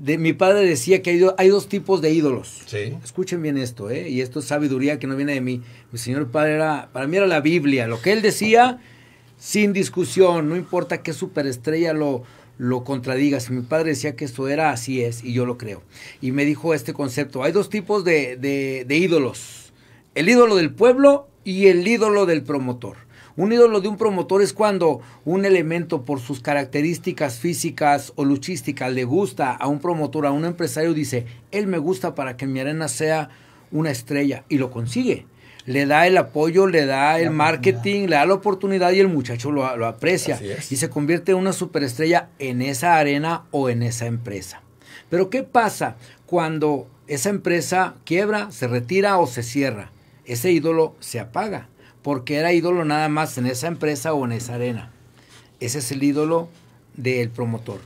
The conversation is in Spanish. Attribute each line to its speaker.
Speaker 1: De, mi padre decía que hay, dos tipos de ídolos. Escuchen bien esto, eh, y esto es sabiduría que no viene de mí. Mi señor padre era, para mí era la Biblia, lo que él decía sin discusión, no importa qué superestrella lo, lo contradiga. Si mi padre decía que esto era, así es, y yo lo creo. Y me dijo este concepto, hay dos tipos de ídolos, el ídolo del pueblo y el ídolo del promotor. Un ídolo de un promotor es cuando un elemento por sus características físicas o luchísticas le gusta a un promotor, a un empresario, dice, él me gusta para que mi arena sea una estrella y lo consigue. Le da el apoyo, le da el marketing, le da la oportunidad y el muchacho lo, aprecia y se convierte en una superestrella en esa arena o en esa empresa. Pero ¿qué pasa cuando esa empresa quiebra, se retira o se cierra? Ese ídolo se apaga porque era ídolo nada más en esa empresa o en esa arena. Ese es el ídolo del promotor.